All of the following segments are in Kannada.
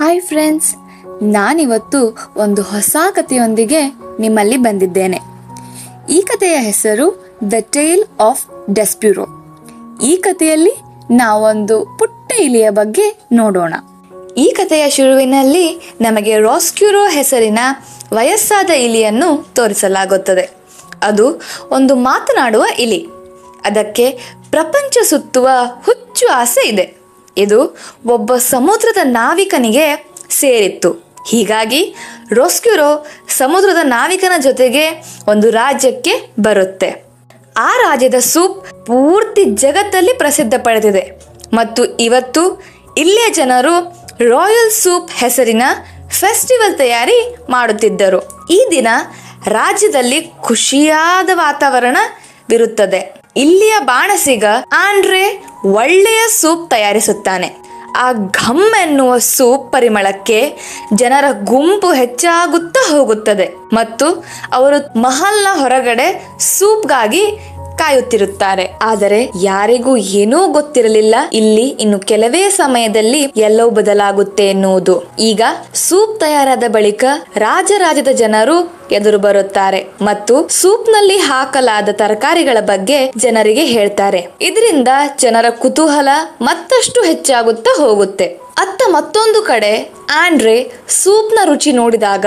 ಹಾಯ್ ಫ್ರೆಂಡ್ಸ್ ನಾನಿವತ್ತು ಒಂದು ಹೊಸ ಕಥೆಯೊಂದಿಗೆ ನಿಮ್ಮಲ್ಲಿ ಬಂದಿದ್ದೇನೆ ಈ ಕಥೆಯ ಹೆಸರು ದ ಟೇಲ್ ಆಫ್ ಡೆಸ್ಪ್ಯೂರೋ ಈ ಕಥೆಯಲ್ಲಿ ನಾವೊಂದು ಪುಟ್ಟ ಇಲಿಯ ಬಗ್ಗೆ ನೋಡೋಣ ಈ ಕಥೆಯ ಶುರುವಿನಲ್ಲಿ ನಮಗೆ ರಾಸ್ಕ್ಯೂರೋ ಹೆಸರಿನ ವಯಸ್ಸಾದ ಇಲಿಯನ್ನು ತೋರಿಸಲಾಗುತ್ತದೆ ಅದು ಒಂದು ಮಾತನಾಡುವ ಇಲಿ ಅದಕ್ಕೆ ಪ್ರಪಂಚ ಸುತ್ತುವ ಹುಚ್ಚು ಆಸೆ ಇದೆ ಇದು ಒಬ್ಬ ಸಮುದ್ರದ ನಾವಿಕನಿಗೆ ಸೇರಿತ್ತು ಹೀಗಾಗಿ ರೊಸ್ಕ್ಯುರೋ ಸಮುದ್ರದ ನಾವಿಕನ ಜೊತೆಗೆ ಒಂದು ರಾಜ್ಯಕ್ಕೆ ಬರುತ್ತೆ ಆ ರಾಜ್ಯದ ಸೂಪ್ ಪೂರ್ತಿ ಜಗತ್ತಲ್ಲಿ ಪ್ರಸಿದ್ಧ ಪಡೆದಿದೆ ಮತ್ತು ಇವತ್ತು ಇಲ್ಲಿಯ ಜನರು ರಾಯಲ್ ಸೂಪ್ ಹೆಸರಿನ ಫೆಸ್ಟಿವಲ್ ತಯಾರಿ ಮಾಡುತ್ತಿದ್ದರು ಈ ದಿನ ರಾಜ್ಯದಲ್ಲಿ ಖುಷಿಯಾದ ವಾತಾವರಣವಿರುತ್ತದೆ ಇಲ್ಲಿಯ ಬಾಣಸಿಗ ಆಂಡ್ರೆ ಒಳ್ಳೆಯ ಸೂಪ್ ತಯಾರಿಸುತ್ತಾನೆ ಆ ಘಮ್ ಎನ್ನುವ ಸೂಪ್ ಪರಿಮಳಕ್ಕೆ ಜನರ ಗುಂಪು ಹೆಚ್ಚಾಗುತ್ತಾ ಹೋಗುತ್ತದೆ ಮತ್ತು ಅವರು ಮಹಲ್ನ ಹೊರಗಡೆ ಸೂಪ್ಗಾಗಿ ಕಾಯುತ್ತಿರುತ್ತಾರೆ ಆದರೆ ಯಾರಿಗೂ ಏನೂ ಗೊತ್ತಿರಲಿಲ್ಲ ಇಲ್ಲಿ ಇನ್ನು ಕೆಲವೇ ಸಮಯದಲ್ಲಿ ಎಲ್ಲವೂ ಬದಲಾಗುತ್ತೆ ಎನ್ನುವುದು ಈಗ ಸೂಪ್ ತಯಾರಾದ ಬಳಿಕ ರಾಜರಾಜದ ಜನರು ಎದುರು ಬರುತ್ತಾರೆ ಮತ್ತು ಸೂಪ್ನಲ್ಲಿ ಹಾಕಲಾದ ತರಕಾರಿಗಳ ಬಗ್ಗೆ ಜನರಿಗೆ ಹೇಳ್ತಾರೆ ಇದರಿಂದ ಜನರ ಕುತೂಹಲ ಮತ್ತಷ್ಟು ಹೆಚ್ಚಾಗುತ್ತಾ ಹೋಗುತ್ತೆ ಅತ್ತ ಮತ್ತೊಂದು ಕಡೆ ಆಂಡ್ರೆ ಸೂಪ್ನ ರುಚಿ ನೋಡಿದಾಗ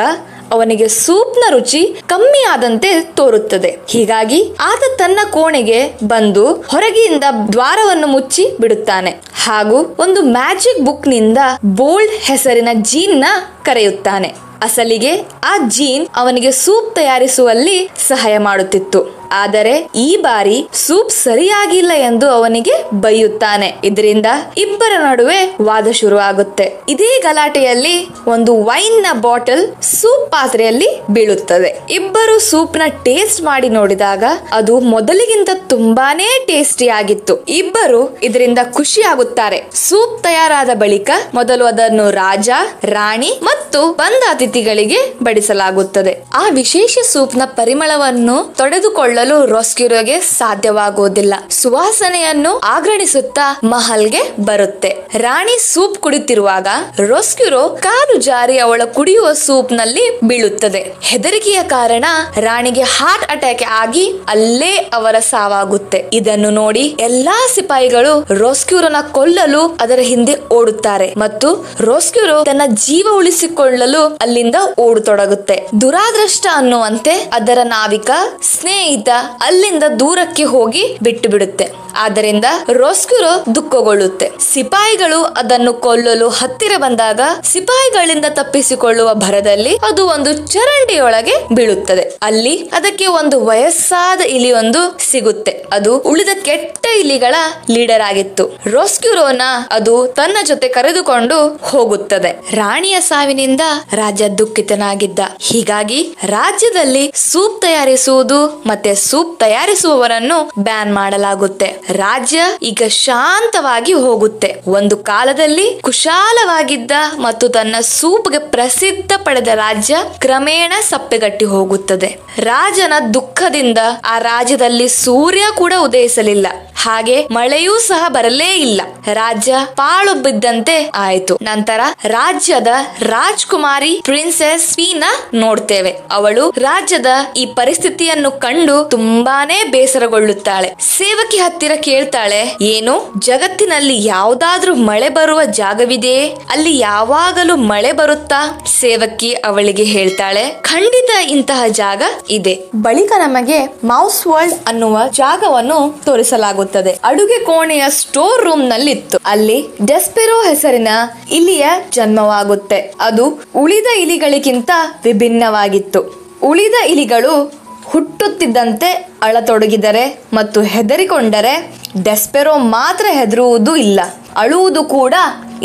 ಅವನಿಗೆ ಸೂಪ್ನ ರುಚಿ ಕಮ್ಮಿ ಆದಂತೆ ತೋರುತ್ತದೆ ಹೀಗಾಗಿ ಆತ ತನ್ನ ಕೋಣೆಗೆ ಬಂದು ಹೊರಗಿನಿಂದ ದ್ವಾರವನ್ನು ಮುಚ್ಚಿ ಬಿಡುತ್ತಾನೆ ಹಾಗೂ ಒಂದು ಮ್ಯಾಜಿಕ್ ಬುಕ್ ನಿಂದ ಬೋಲ್ಡ್ ಹೆಸರಿನ ಜೀನ್ನ ಕರೆಯುತ್ತಾನೆ ಅಸಲಿಗೆ ಆ ಜೀನ್ ಅವನಿಗೆ ಸೂಪ್ ತಯಾರಿಸುವಲ್ಲಿ ಸಹಾಯ ಮಾಡುತ್ತಿತ್ತು ಆದರೆ ಈ ಬಾರಿ ಸೂಪ್ ಸರಿಯಾಗಿಲ್ಲ ಎಂದು ಅವನಿಗೆ ಬೈಯುತ್ತಾನೆ ಇದರಿಂದ ಇಬ್ಬರ ನಡುವೆ ವಾದ ಶುರುವಾಗುತ್ತೆ ಇದೇ ಗಲಾಟೆಯಲ್ಲಿ ಒಂದು ವೈನ್ ನ ಬಾಟಲ್ ಸೂಪ್ ಪಾತ್ರೆಯಲ್ಲಿ ಬೀಳುತ್ತದೆ ಇಬ್ಬರು ಸೂಪ್ ನ ಟೇಸ್ಟ್ ಮಾಡಿ ನೋಡಿದಾಗ ಅದು ಮೊದಲಿಗಿಂತ ತುಂಬಾನೇ ಟೇಸ್ಟಿ ಆಗಿತ್ತು ಇಬ್ಬರು ಇದರಿಂದ ಖುಷಿ ಆಗುತ್ತಾರೆ ಸೂಪ್ ತಯಾರಾದ ಬಳಿಕ ಮೊದಲು ಅದನ್ನು ರಾಜ ರಾಣಿ ಮತ್ತು ಬಂದ ಅತಿಥಿಗಳಿಗೆ ಬಡಿಸಲಾಗುತ್ತದೆ ಆ ವಿಶೇಷ ಸೂಪ್ ನ ಪರಿಮಳವನ್ನು ತೊಡೆದುಕೊಳ್ಳ ಹಂಚಿಕೊಳ್ಳಲು ಸಾಧ್ಯವಾಗುವುದಿಲ್ಲ ಸುವಾಸನೆಯನ್ನು ಆಗ್ರಣಿಸುತ್ತಾ ಮಹಲ್ಗೆ ಬರುತ್ತೆ ರಾಣಿ ಸೂಪ್ ಕುಡಿತಿರುವಾಗ ರೊಸ್ಕ್ಯುರೋ ಕಾಲು ಜಾರಿ ಅವಳ ಕುಡಿಯುವ ಸೂಪ್ ನಲ್ಲಿ ಬೀಳುತ್ತದೆ ಹೆದರಿಕೆಯ ಕಾರಣ ರಾಣಿಗೆ ಹಾರ್ಟ್ ಅಟ್ಯಾಕ್ ಆಗಿ ಅಲ್ಲೇ ಅವರ ಸಾವಾಗುತ್ತೆ ಇದನ್ನು ನೋಡಿ ಎಲ್ಲಾ ಸಿಪಾಯಿಗಳು ರೊಸ್ಕ್ಯೂರೋನ ಕೊಲ್ಲಲು ಅದರ ಹಿಂದೆ ಓಡುತ್ತಾರೆ ಮತ್ತು ರೊಸ್ಕ್ಯೂರೋ ತನ್ನ ಜೀವ ಉಳಿಸಿಕೊಳ್ಳಲು ಅಲ್ಲಿಂದ ಓಡತೊಡಗುತ್ತೆ ದುರಾದೃಷ್ಟ ಅನ್ನುವಂತೆ ಅದರ ನಾವಿಕ ಸ್ನೇಹಿತ ಅಲ್ಲಿಂದ ದೂರಕ್ಕೆ ಹೋಗಿ ಬಿಟ್ಟು ಬಿಡುತ್ತೆ ಆದ್ದರಿಂದ ರೋಸ್ಕ್ಯುರೋ ದುಃಖಗೊಳ್ಳುತ್ತೆ ಸಿಪಾಯಿಗಳು ಅದನ್ನು ಕೊಲ್ಲಲು ಹತ್ತಿರ ಬಂದಾಗ ಸಿಪಾಯಿಗಳಿಂದ ತಪ್ಪಿಸಿಕೊಳ್ಳುವ ಭರದಲ್ಲಿ ಅದು ಒಂದು ಚರಂಡಿಯೊಳಗೆ ಬೀಳುತ್ತದೆ ಅಲ್ಲಿ ಅದಕ್ಕೆ ಒಂದು ವಯಸ್ಸಾದ ಇಲಿಯೊಂದು ಸಿಗುತ್ತೆ ಅದು ಉಳಿದ ಕೆಟ್ಟ ಇಲಿಗಳ ಲೀಡರ್ ಆಗಿತ್ತು ರೋಸ್ಕ್ಯುರೋನ ಅದು ತನ್ನ ಜೊತೆ ಕರೆದುಕೊಂಡು ಹೋಗುತ್ತದೆ ರಾಣಿಯ ಸಾವಿನಿಂದ ರಾಜ ದುಃಖಿತನಾಗಿದ್ದ ಹೀಗಾಗಿ ರಾಜ್ಯದಲ್ಲಿ ಸೂಪ್ ತಯಾರಿಸುವುದು ಮತ್ತೆ ಸೂಪ್ ತಯಾರಿಸುವವರನ್ನು ಬ್ಯಾನ್ ಮಾಡಲಾಗುತ್ತೆ ರಾಜ್ಯ ಈಗ ಶಾಂತವಾಗಿ ಹೋಗುತ್ತೆ ಒಂದು ಕಾಲದಲ್ಲಿ ಕುಶಾಲವಾಗಿದ್ದ ಮತ್ತು ತನ್ನ ಸೂಪ್ಗೆ ಪ್ರಸಿದ್ಧ ಪಡೆದ ರಾಜ್ಯ ಕ್ರಮೇಣ ಸಪ್ಪೆಗಟ್ಟಿ ಹೋಗುತ್ತದೆ ರಾಜನ ದುಃಖದಿಂದ ಆ ರಾಜ್ಯದಲ್ಲಿ ಸೂರ್ಯ ಕೂಡ ಉದಯಿಸಲಿಲ್ಲ ಹಾಗೆ ಮಳೆಯೂ ಸಹ ಬರಲೇ ಇಲ್ಲ ರಾಜ್ಯ ಪಾಳು ಬಿದ್ದಂತೆ ಆಯಿತು ನಂತರ ರಾಜ್ಯದ ರಾಜ್ಕುಮಾರಿ ಪ್ರಿನ್ಸೆಸ್ ಪೀನಾ ನೋಡ್ತೇವೆ ಅವಳು ರಾಜ್ಯದ ಈ ಪರಿಸ್ಥಿತಿಯನ್ನು ಕಂಡು ತುಂಬಾನೇ ಬೇಸರಗೊಳ್ಳುತ್ತಾಳೆ ಸೇವಕಿ ಹತ್ತಿರ ಕೇಳ್ತಾಳೆ ಏನು ಜಗತ್ತಿನಲ್ಲಿ ಯಾವ್ದಾದ್ರೂ ಮಳೆ ಬರುವ ಜಾಗವಿದೆಯೇ ಅಲ್ಲಿ ಯಾವಾಗಲೂ ಮಳೆ ಬರುತ್ತಾ ಸೇವಕಿ ಅವಳಿಗೆ ಹೇಳ್ತಾಳೆ ಖಂಡಿತ ಇಂತಹ ಜಾಗ ಇದೆ ಬಳಿಕ ನಮಗೆ ಮೌಸ್ ವರ್ಲ್ಡ್ ಅನ್ನುವ ಜಾಗವನ್ನು ತೋರಿಸಲಾಗುತ್ತದೆ ಅಡುಗೆ ಕೋಣೆಯ ಸ್ಟೋರ್ ರೂಮ್ ನಲ್ಲಿತ್ತು ಅಲ್ಲಿ ಡೆಸ್ಪೆರೋ ಹೆಸರಿನ ಇಲಿಯ ಜನ್ಮವಾಗುತ್ತೆ ಅದು ಉಳಿದ ಇಲಿಗಳಿಗಿಂತ ವಿಭಿನ್ನವಾಗಿತ್ತು ಉಳಿದ ಇಲಿಗಳು ಹುಟ್ಟುತ್ತಿದ್ದಂತೆ ಅಳತೊಡಗಿದರೆ ಮತ್ತು ಹೆದರಿಕೊಂಡರೆ ಡೆಸ್ಪೆರೋ ಮಾತ್ರ ಹೆದರುವುದು ಇಲ್ಲ ಅಳುವುದು ಕೂಡ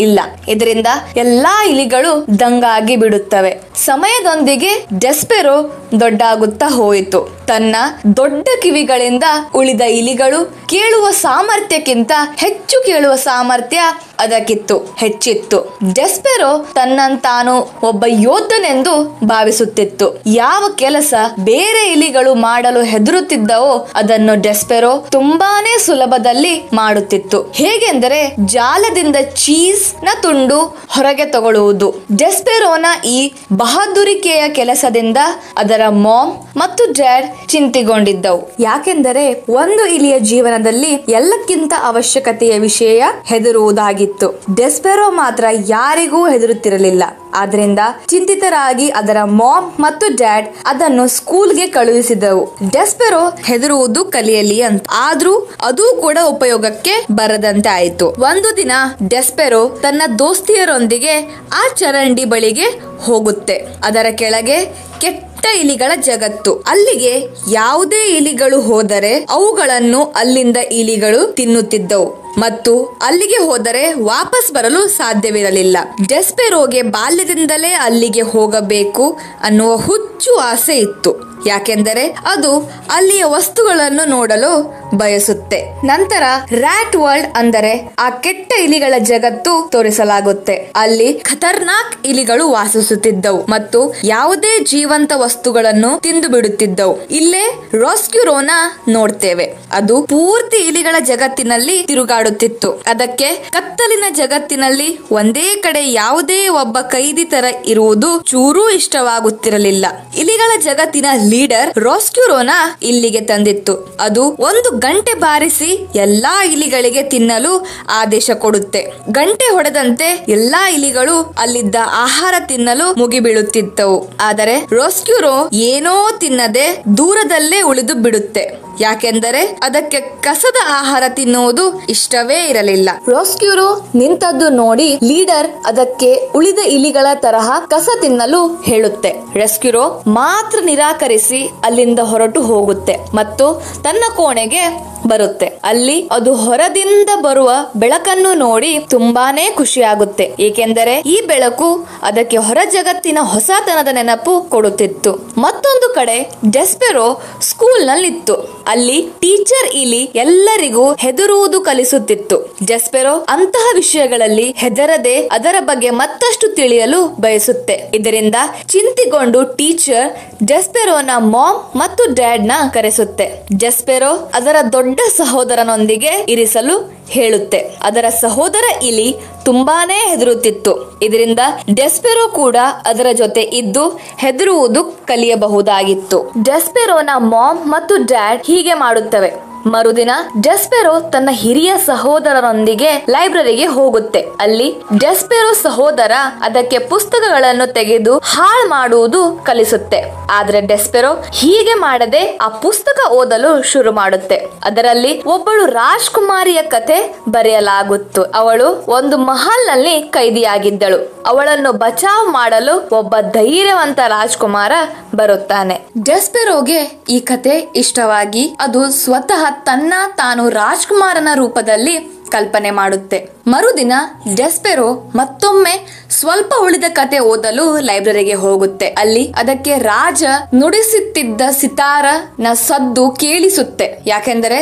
ಇಲ್ಲ ಇದರಿಂದ ಎಲ್ಲಾ ಇಲಿಗಳು ದಂಗಾಗಿ ಬಿಡುತ್ತವೆ ಸಮಯದೊಂದಿಗೆ ಡೆಸ್ಪೆರೋ ದೊಡ್ಡಾಗುತ್ತಾ ಹೋಯಿತು ತನ್ನ ದೊಡ್ಡ ಕಿವಿಗಳಿಂದ ಉಳಿದ ಇಲಿಗಳು ಕೇಳುವ ಸಾಮರ್ಥ್ಯಕ್ಕಿಂತ ಹೆಚ್ಚು ಕೇಳುವ ಸಾಮರ್ಥ್ಯ ಅದಕ್ಕಿತ್ತು ಹೆಚ್ಚಿತ್ತು ಡೆಸ್ಪೆರೋ ತನ್ನಂತಾನು ಒಬ್ಬ ಯೋಧನೆಂದು ಭಾವಿಸುತ್ತಿತ್ತು ಯಾವ ಕೆಲಸ ಬೇರೆ ಇಲಿಗಳು ಮಾಡಲು ಹೆದರುತ್ತಿದ್ದ ಶಬ್ದವೋ ಅದನ್ನು ಡೆಸ್ಪೆರೋ ತುಂಬಾನೇ ಸುಲಭದಲ್ಲಿ ಮಾಡುತ್ತಿತ್ತು ಹೇಗೆಂದರೆ ಜಾಲದಿಂದ ಚೀಸ್ ನ ತುಂಡು ಹೊರಗೆ ತಗೊಳ್ಳುವುದು ಡೆಸ್ಪೆರೋನ ಈ ಬಹಾದುರಿಕೆಯ ಕೆಲಸದಿಂದ ಅದರ ಮಾಮ್ ಮತ್ತು ಡ್ಯಾಡ್ ಚಿಂತೆಗೊಂಡಿದ್ದವು ಯಾಕೆಂದರೆ ಒಂದು ಇಲಿಯ ಜೀವನದಲ್ಲಿ ಎಲ್ಲಕ್ಕಿಂತ ಅವಶ್ಯಕತೆಯ ವಿಷಯ ಹೆದರುವುದಾಗಿತ್ತು ಡೆಸ್ಪೆರೋ ಮಾತ್ರ ಯಾರಿಗೂ ಹೆದರುತ್ತಿರಲಿಲ್ಲ ಆದ್ರಿಂದ ಚಿಂತಿತರಾಗಿ ಅದರ ಮಾಮ್ ಮತ್ತು ಡ್ಯಾಡ್ ಅದನ್ನು ಸ್ಕೂಲ್ಗೆ ಕಳುಹಿಸಿದವು ಡೆಸ್ಪೆರೋ ಹೆದರುವುದು ಕಲಿಯಲಿ ಅಂತ ಆದ್ರೂ ಅದು ಕೂಡ ಉಪಯೋಗಕ್ಕೆ ಬರದಂತೆ ಆಯಿತು ಒಂದು ದಿನ ಡೆಸ್ಪೆರೋ ತನ್ನ ದೋಸ್ತಿಯರೊಂದಿಗೆ ಆ ಚರಂಡಿ ಬಳಿಗೆ ಹೋಗುತ್ತೆ ಅದರ ಕೆಳಗೆ ಕೆಟ್ಟ ಇಲಿಗಳ ಜಗತ್ತು ಅಲ್ಲಿಗೆ ಯಾವುದೇ ಇಲಿಗಳು ಹೋದರೆ ಅವುಗಳನ್ನು ಅಲ್ಲಿಂದ ಇಲಿಗಳು ತಿನ್ನುತ್ತಿದ್ದವು ಮತ್ತು ಅಲ್ಲಿಗೆ ಹೋದರೆ ವಾಪಸ್ ಬರಲು ಸಾಧ್ಯವಿರಲಿಲ್ಲ ಡೆಸ್ಪೆರೋಗೆ ಬಾಲ್ಯದಿಂದಲೇ ಅಲ್ಲಿಗೆ ಹೋಗಬೇಕು ಅನ್ನುವ ಹುಚ್ಚು ಆಸೆ ಇತ್ತು ಯಾಕೆಂದರೆ ಅದು ಅಲ್ಲಿಯ ವಸ್ತುಗಳನ್ನು ನೋಡಲು ಬಯಸುತ್ತೆ ನಂತರ ರ್ಯಾಟ್ ವರ್ಲ್ಡ್ ಅಂದರೆ ಆ ಕೆಟ್ಟ ಇಲಿಗಳ ಜಗತ್ತು ತೋರಿಸಲಾಗುತ್ತೆ ಅಲ್ಲಿ ಖತರ್ನಾಕ್ ಇಲಿಗಳು ವಾಸಿಸುತ್ತಿದ್ದವು ಮತ್ತು ಯಾವುದೇ ಜೀವಂತ ವಸ್ತುಗಳನ್ನು ತಿಂದು ಬಿಡುತ್ತಿದ್ದವು ಇಲ್ಲೇ ರೋಸ್ಕ್ಯೂರೋನ ನೋಡ್ತೇವೆ ಅದು ಪೂರ್ತಿ ಇಲಿಗಳ ಜಗತ್ತಿನಲ್ಲಿ ತಿರುಗಾಡುತ್ತಿತ್ತು ಅದಕ್ಕೆ ಕತ್ತಲಿನ ಜಗತ್ತಿನಲ್ಲಿ ಒಂದೇ ಕಡೆ ಯಾವುದೇ ಒಬ್ಬ ಕೈದಿ ತರ ಇರುವುದು ಚೂರೂ ಇಷ್ಟವಾಗುತ್ತಿರಲಿಲ್ಲ ಇಲಿಗಳ ಜಗತ್ತಿನ ಲೀಡರ್ ರೋಸ್ಕ್ಯೂರೋನ ಇಲ್ಲಿಗೆ ತಂದಿತ್ತು ಅದು ಒಂದು ಗಂಟೆ ಬಾರಿಸಿ ಎಲ್ಲಾ ಇಲಿಗಳಿಗೆ ತಿನ್ನಲು ಆದೇಶ ಕೊಡುತ್ತೆ ಗಂಟೆ ಹೊಡೆದಂತೆ ಎಲ್ಲಾ ಇಲಿಗಳು ಅಲ್ಲಿದ್ದ ಆಹಾರ ತಿನ್ನಲು ಮುಗಿಬೀಳುತ್ತಿದ್ದವು ಆದರೆ ರೋಸ್ಕ್ಯೂರೋ ಏನೋ ತಿನ್ನದೆ ದೂರದಲ್ಲೇ ಉಳಿದು ಬಿಡುತ್ತೆ ಯಾಕೆಂದರೆ ಅದಕ್ಕೆ ಕಸದ ಆಹಾರ ತಿನ್ನುವುದು ಇಷ್ಟವೇ ಇರಲಿಲ್ಲ ರೋಸ್ಕ್ಯೂರು ನಿಂತದ್ದು ನೋಡಿ ಲೀಡರ್ ಅದಕ್ಕೆ ಉಳಿದ ಇಲಿಗಳ ತರಹ ಕಸ ತಿನ್ನಲು ಹೇಳುತ್ತೆ ರೆಸ್ಕ್ಯೂರೋ ಮಾತ್ರ ನಿರಾಕರಿಸಿ ಅಲ್ಲಿಂದ ಹೊರಟು ಹೋಗುತ್ತೆ ಮತ್ತು ತನ್ನ ಕೋಣೆಗೆ ಬರುತ್ತೆ ಅಲ್ಲಿ ಅದು ಹೊರದಿಂದ ಬರುವ ಬೆಳಕನ್ನು ನೋಡಿ ತುಂಬಾನೇ ಖುಷಿಯಾಗುತ್ತೆ ಏಕೆಂದರೆ ಈ ಬೆಳಕು ಅದಕ್ಕೆ ಹೊರ ಜಗತ್ತಿನ ಹೊಸತನದ ನೆನಪು ಕೊಡುತ್ತಿತ್ತು ಮತ್ತೊಂದು ಕಡೆ ಡೆಸ್ಪೆರೋ ಸ್ಕೂಲ್ ನಲ್ಲಿತ್ತು ಅಲ್ಲಿ ಟೀಚರ್ ಇಲಿ ಎಲ್ಲರಿಗೂ ಹೆದರುವುದು ಕಲಿಸುತ್ತಿತ್ತು ಜೆಸ್ಪೆರೋ ಅಂತಹ ವಿಷಯಗಳಲ್ಲಿ ಹೆದರದೆ ಅದರ ಬಗ್ಗೆ ಮತ್ತಷ್ಟು ತಿಳಿಯಲು ಬಯಸುತ್ತೆ ಇದರಿಂದ ಚಿಂತಿಗೊಂಡು ಟೀಚರ್ ಜೆಸ್ಪೆರೋನ ಮಾಮ್ ಮತ್ತು ಡ್ಯಾಡ್ ನ ಕರೆಸುತ್ತೆ ಜೆಸ್ಪೆರೋ ಅದರ ದೊಡ್ಡ ಸಹೋದರನೊಂದಿಗೆ ಇರಿಸಲು ಹೇಳುತ್ತೆ ಅದರ ಸಹೋದರ ಇಲಿ ತುಂಬಾನೇ ಹೆದರುತ್ತಿತ್ತು ಇದರಿಂದ ಡೆಸ್ಪೆರೋ ಕೂಡ ಅದರ ಜೊತೆ ಇದ್ದು ಹೆದರುವುದು ಕಲಿಯಬಹುದಾಗಿತ್ತು ಡೆಸ್ಪೆರೋನ ಮಾಮ್ ಮತ್ತು ಡ್ಯಾಡ್ ಹೀಗೆ ಮಾಡುತ್ತವೆ ಮರುದಿನ ಡೆಸ್ಪೆರೋ ತನ್ನ ಹಿರಿಯ ಸಹೋದರರೊಂದಿಗೆ ಲೈಬ್ರರಿಗೆ ಹೋಗುತ್ತೆ ಅಲ್ಲಿ ಡೆಸ್ಪೆರೋ ಸಹೋದರ ಅದಕ್ಕೆ ಪುಸ್ತಕಗಳನ್ನು ತೆಗೆದು ಹಾಳು ಮಾಡುವುದು ಕಲಿಸುತ್ತೆ ಆದ್ರೆ ಡೆಸ್ಪೆರೋ ಹೀಗೆ ಮಾಡದೆ ಆ ಪುಸ್ತಕ ಓದಲು ಶುರು ಮಾಡುತ್ತೆ ಅದರಲ್ಲಿ ಒಬ್ಬಳು ರಾಜ್ಕುಮಾರಿಯ ಕತೆ ಬರೆಯಲಾಗುತ್ತು ಅವಳು ಒಂದು ಮಹಲ್ ನಲ್ಲಿ ಕೈದಿಯಾಗಿದ್ದಳು ಅವಳನ್ನು ಬಚಾವ್ ಮಾಡಲು ಒಬ್ಬ ಧೈರ್ಯವಂತ ರಾಜ್ಕುಮಾರ ಬರುತ್ತಾನೆ ಡೆಸ್ಪೆರೋಗೆ ಈ ಕತೆ ಇಷ್ಟವಾಗಿ ಅದು ಸ್ವತಃ ತನ್ನ ತಾನು ರಾಜ್ಕುಮಾರನ ರೂಪದಲ್ಲಿ ಕಲ್ಪನೆ ಮಾಡುತ್ತೆ ಮರುದಿನ ಡೆಸ್ಪೆರೋ ಮತ್ತೊಮ್ಮೆ ಸ್ವಲ್ಪ ಉಳಿದ ಕತೆ ಓದಲು ಲೈಬ್ರರಿಗೆ ಹೋಗುತ್ತೆ ಅಲ್ಲಿ ಅದಕ್ಕೆ ರಾಜ ನುಡಿಸುತ್ತಿದ್ದ ಸಿತಾರನ ಸದ್ದು ಕೇಳಿಸುತ್ತೆ ಯಾಕೆಂದರೆ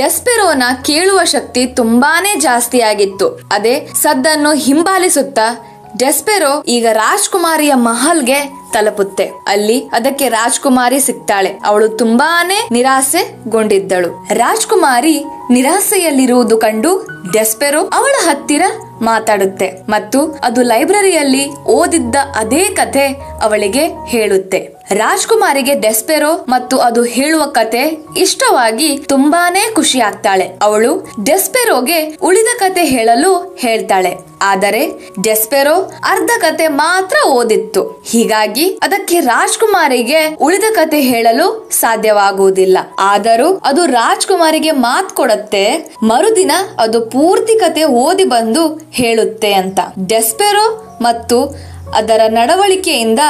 ಡೆಸ್ಪೆರೋನ ಕೇಳುವ ಶಕ್ತಿ ತುಂಬಾನೇ ಜಾಸ್ತಿಯಾಗಿತ್ತು ಅದೇ ಸದ್ದನ್ನು ಹಿಂಬಾಲಿಸುತ್ತಾ ಡೆಸ್ಪೆರೋ ಈಗ ರಾಜ್ಕುಮಾರಿಯ ಮಹಲ್ಗೆ ತಲುಪುತ್ತೆ ಅಲ್ಲಿ ಅದಕ್ಕೆ ರಾಜ್ಕುಮಾರಿ ಸಿಗ್ತಾಳೆ ಅವಳು ತುಂಬಾನೇ ನಿರಾಸೆಗೊಂಡಿದ್ದಳು ರಾಜ್ಕುಮಾರಿ ನಿರಾಸೆಯಲ್ಲಿರುವುದು ಕಂಡು ಡೆಸ್ಪೆರೋ ಅವಳ ಹತ್ತಿರ ಮಾತಾಡುತ್ತೆ ಮತ್ತು ಅದು ಲೈಬ್ರರಿಯಲ್ಲಿ ಓದಿದ್ದ ಅದೇ ಕಥೆ ಅವಳಿಗೆ ಹೇಳುತ್ತೆ ರಾಜ್ಕುಮಾರಿಗೆ ಡೆಸ್ಪೆರೋ ಮತ್ತು ಅದು ಹೇಳುವ ಕತೆ ಇಷ್ಟವಾಗಿ ತುಂಬಾನೇ ಖುಷಿ ಆಗ್ತಾಳೆ ಅವಳು ಡೆಸ್ಪೆರೋಗೆ ಉಳಿದ ಕತೆ ಹೇಳಲು ಹೇಳ್ತಾಳೆ ಆದರೆ ಡೆಸ್ಪೆರೋ ಅರ್ಧ ಕತೆ ಮಾತ್ರ ಓದಿತ್ತು ಹೀಗಾಗಿ ಹಾಗಾಗಿ ಅದಕ್ಕೆ ರಾಜ್ಕುಮಾರಿಗೆ ಉಳಿದ ಕತೆ ಹೇಳಲು ಸಾಧ್ಯವಾಗುವುದಿಲ್ಲ ಆದರೂ ಅದು ರಾಜ್ಕುಮಾರಿಗೆ ಮಾತ್ ಕೊಡತ್ತೆ ಮರುದಿನ ಅದು ಪೂರ್ತಿ ಕತೆ ಓದಿ ಬಂದು ಹೇಳುತ್ತೆ ಅಂತ ಡೆಸ್ಪೆರೋ ಮತ್ತು ಅದರ ನಡವಳಿಕೆಯಿಂದ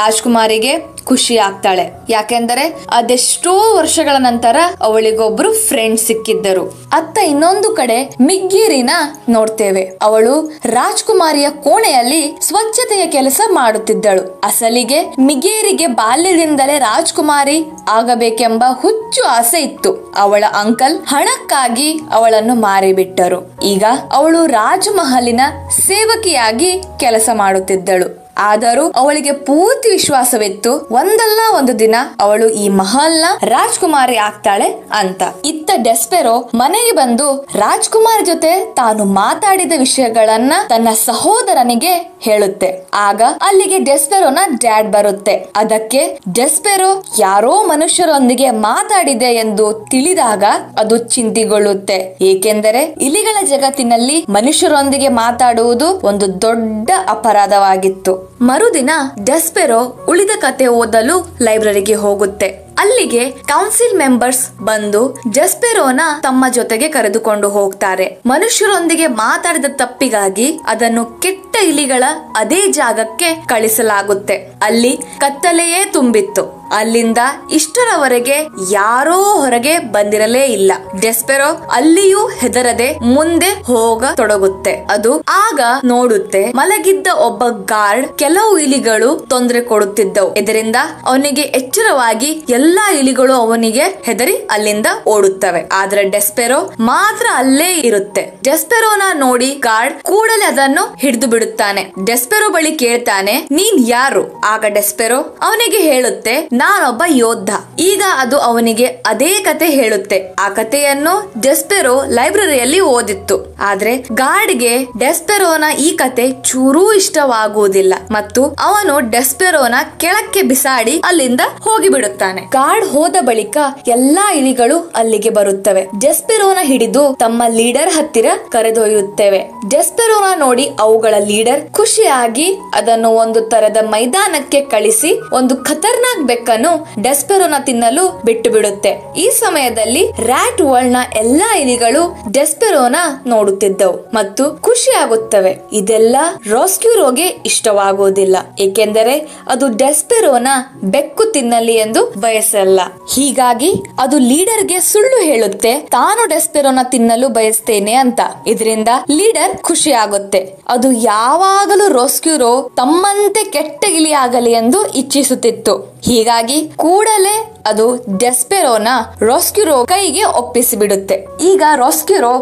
ರಾಜ್ಕುಮಾರಿಗೆ ಖುಷಿ ಆಗ್ತಾಳೆ ಯಾಕೆಂದರೆ ಅದೆಷ್ಟೋ ವರ್ಷಗಳ ನಂತರ ಅವಳಿಗೊಬ್ರು ಫ್ರೆಂಡ್ ಸಿಕ್ಕಿದ್ದರು ಅತ್ತ ಇನ್ನೊಂದು ಕಡೆ ಮಿಗ್ಗಿರಿನ ನೋಡ್ತೇವೆ ಅವಳು ರಾಜ್ಕುಮಾರಿಯ ಕೋಣೆಯಲ್ಲಿ ಸ್ವಚ್ಛತೆಯ ಕೆಲಸ ಮಾಡುತ್ತಿದ್ದಳು ಅಸಲಿಗೆ ಮಿಗೇರಿಗೆ ಬಾಲ್ಯದಿಂದಲೇ ರಾಜ್ಕುಮಾರಿ ಆಗಬೇಕೆಂಬ ಹುಚ್ಚು ಆಸೆ ಇತ್ತು ಅವಳ ಅಂಕಲ್ ಹಣಕ್ಕಾಗಿ ಅವಳನ್ನು ಮಾರಿಬಿಟ್ಟರು ಈಗ ಅವಳು ರಾಜಮಹಲಿನ ಸೇವಕಿಯಾಗಿ ಕೆಲಸ ಮಾಡುತ್ತಿದ್ದಳು ಆದರೂ ಅವಳಿಗೆ ಪೂರ್ತಿ ವಿಶ್ವಾಸವಿತ್ತು ಒಂದಲ್ಲ ಒಂದು ದಿನ ಅವಳು ಈ ಮಹಲ್ನ ರಾಜ್ಕುಮಾರಿ ಆಗ್ತಾಳೆ ಅಂತ ಇತ್ತ ಡೆಸ್ಪೆರೋ ಮನೆಗೆ ಬಂದು ರಾಜ್ಕುಮಾರ್ ಜೊತೆ ತಾನು ಮಾತಾಡಿದ ವಿಷಯಗಳನ್ನ ತನ್ನ ಸಹೋದರನಿಗೆ ಹೇಳುತ್ತೆ ಆಗ ಅಲ್ಲಿಗೆ ಡೆಸ್ಪೆರೋನ ಡ್ಯಾಡ್ ಬರುತ್ತೆ ಅದಕ್ಕೆ ಡೆಸ್ಪೆರೋ ಯಾರೋ ಮನುಷ್ಯರೊಂದಿಗೆ ಮಾತಾಡಿದೆ ಎಂದು ತಿಳಿದಾಗ ಅದು ಚಿಂತಿಗೊಳ್ಳುತ್ತೆ ಏಕೆಂದರೆ ಇಲಿಗಳ ಜಗತ್ತಿನಲ್ಲಿ ಮನುಷ್ಯರೊಂದಿಗೆ ಮಾತಾಡುವುದು ಒಂದು ದೊಡ್ಡ ಅಪರಾಧವಾಗಿತ್ತು ಮರುದಿನ ಡೆಸ್ಪೆರೋ ಉಳಿದ ಕತೆ ಓದಲು ಲೈಬ್ರರಿಗೆ ಹೋಗುತ್ತೆ ಅಲ್ಲಿಗೆ ಕೌನ್ಸಿಲ್ ಮೆಂಬರ್ಸ್ ಬಂದು ಜಸ್ಪೆರೋನ ತಮ್ಮ ಜೊತೆಗೆ ಕರೆದುಕೊಂಡು ಹೋಗ್ತಾರೆ ಮನುಷ್ಯರೊಂದಿಗೆ ಮಾತಾಡಿದ ತಪ್ಪಿಗಾಗಿ ಅದನ್ನು ಕೆಟ್ಟ ಇಲಿಗಳ ಅದೇ ಜಾಗಕ್ಕೆ ಕಳಿಸಲಾಗುತ್ತೆ ಅಲ್ಲಿ ಕತ್ತಲೆಯೇ ತುಂಬಿತ್ತು ಅಲ್ಲಿಂದ ಇಷ್ಟರವರೆಗೆ ಯಾರೋ ಹೊರಗೆ ಬಂದಿರಲೇ ಇಲ್ಲ ಡೆಸ್ಪೆರೋ ಅಲ್ಲಿಯೂ ಹೆದರದೆ ಮುಂದೆ ಹೋಗ ತೊಡಗುತ್ತೆ ಅದು ಆಗ ನೋಡುತ್ತೆ ಮಲಗಿದ್ದ ಒಬ್ಬ ಗಾರ್ಡ್ ಕೆಲವು ಇಲಿಗಳು ತೊಂದರೆ ಕೊಡುತ್ತಿದ್ದವು ಇದರಿಂದ ಅವನಿಗೆ ಎಚ್ಚರವಾಗಿ ಎಲ್ಲಾ ಇಲಿಗಳು ಅವನಿಗೆ ಹೆದರಿ ಅಲ್ಲಿಂದ ಓಡುತ್ತವೆ ಆದ್ರೆ ಡೆಸ್ಪೆರೋ ಮಾತ್ರ ಅಲ್ಲೇ ಇರುತ್ತೆ ಡೆಸ್ಪೆರೋನ ನೋಡಿ ಗಾರ್ಡ್ ಕೂಡಲೇ ಅದನ್ನು ಹಿಡಿದು ಬಿಡುತ್ತಾನೆ ಡೆಸ್ಪೆರೋ ಬಳಿ ಕೇಳ್ತಾನೆ ನೀನ್ ಯಾರು ಆಗ ಡೆಸ್ಪೆರೋ ಅವನಿಗೆ ಹೇಳುತ್ತೆ ನಾನೊಬ್ಬ ಯೋಧ ಈಗ ಅದು ಅವನಿಗೆ ಅದೇ ಕತೆ ಹೇಳುತ್ತೆ ಆ ಕಥೆಯನ್ನು ಡೆಸ್ಪೆರೋ ಲೈಬ್ರರಿಯಲ್ಲಿ ಓದಿತ್ತು ಆದ್ರೆ ಗಾರ್ಡ್ಗೆ ಡೆಸ್ಪೆರೋನ ಈ ಕತೆ ಚೂರೂ ಇಷ್ಟವಾಗುವುದಿಲ್ಲ ಮತ್ತು ಅವನು ಡೆಸ್ಪೆರೋನ ಕೆಳಕ್ಕೆ ಬಿಸಾಡಿ ಅಲ್ಲಿಂದ ಹೋಗಿಬಿಡುತ್ತಾನೆ ಗಾರ್ಡ್ ಹೋದ ಬಳಿಕ ಎಲ್ಲಾ ಇಲಿಗಳು ಅಲ್ಲಿಗೆ ಬರುತ್ತವೆ ಡೆಸ್ಪೆರೋನ ಹಿಡಿದು ತಮ್ಮ ಲೀಡರ್ ಹತ್ತಿರ ಕರೆದೊಯ್ಯುತ್ತೇವೆ ಡೆಸ್ಪೆರೋನ ನೋಡಿ ಅವುಗಳ ಲೀಡರ್ ಖುಷಿಯಾಗಿ ಅದನ್ನು ಒಂದು ತರದ ಮೈದಾನಕ್ಕೆ ಕಳಿಸಿ ಒಂದು ಖತರ್ನಾಕ್ ಬೆಕ್ ಬೆಕ್ಕನ್ನು ಡೆಸ್ಪೆರೋನ ತಿನ್ನಲು ಬಿಟ್ಟು ಬಿಡುತ್ತೆ ಈ ಸಮಯದಲ್ಲಿ ರ್ಯಾಟ್ ವರ್ಲ್ಡ್ ನ ಎಲ್ಲಾ ಇಲಿಗಳು ಡೆಸ್ಪೆರೋನ ನೋಡುತ್ತಿದ್ದವು ಮತ್ತು ಖುಷಿಯಾಗುತ್ತವೆ ಇದೆಲ್ಲ ರೋಸ್ಕ್ಯೂರೋಗೆ ಇಷ್ಟವಾಗುವುದಿಲ್ಲ ಏಕೆಂದರೆ ಅದು ಡೆಸ್ಪೆರೋನ ಬೆಕ್ಕು ತಿನ್ನಲಿ ಎಂದು ಬಯಸಲ್ಲ ಹೀಗಾಗಿ ಅದು ಲೀಡರ್ಗೆ ಸುಳ್ಳು ಹೇಳುತ್ತೆ ತಾನು ಡೆಸ್ಪೆರೋನ ತಿನ್ನಲು ಬಯಸ್ತೇನೆ ಅಂತ ಇದರಿಂದ ಲೀಡರ್ ಖುಷಿಯಾಗುತ್ತೆ ಅದು ಯಾವಾಗಲೂ ರೋಸ್ಕ್ಯೂರೋ ತಮ್ಮಂತೆ ಕೆಟ್ಟ ಇಲಿಯಾಗಲಿ ಎಂದು ಇಚ್ಛಿಸುತ್ತಿತ್ತು ಹೀಗಾಗಿ ಕೂಡಲೇ ಅದು ಡೆಸ್ಪೆರೋನ ರೊಸ್ಕ್ಯುರೋ ಕೈಗೆ ಒಪ್ಪಿಸಿ ಬಿಡುತ್ತೆ ಈಗ ರೊಸ್ಕ್ಯುರೋ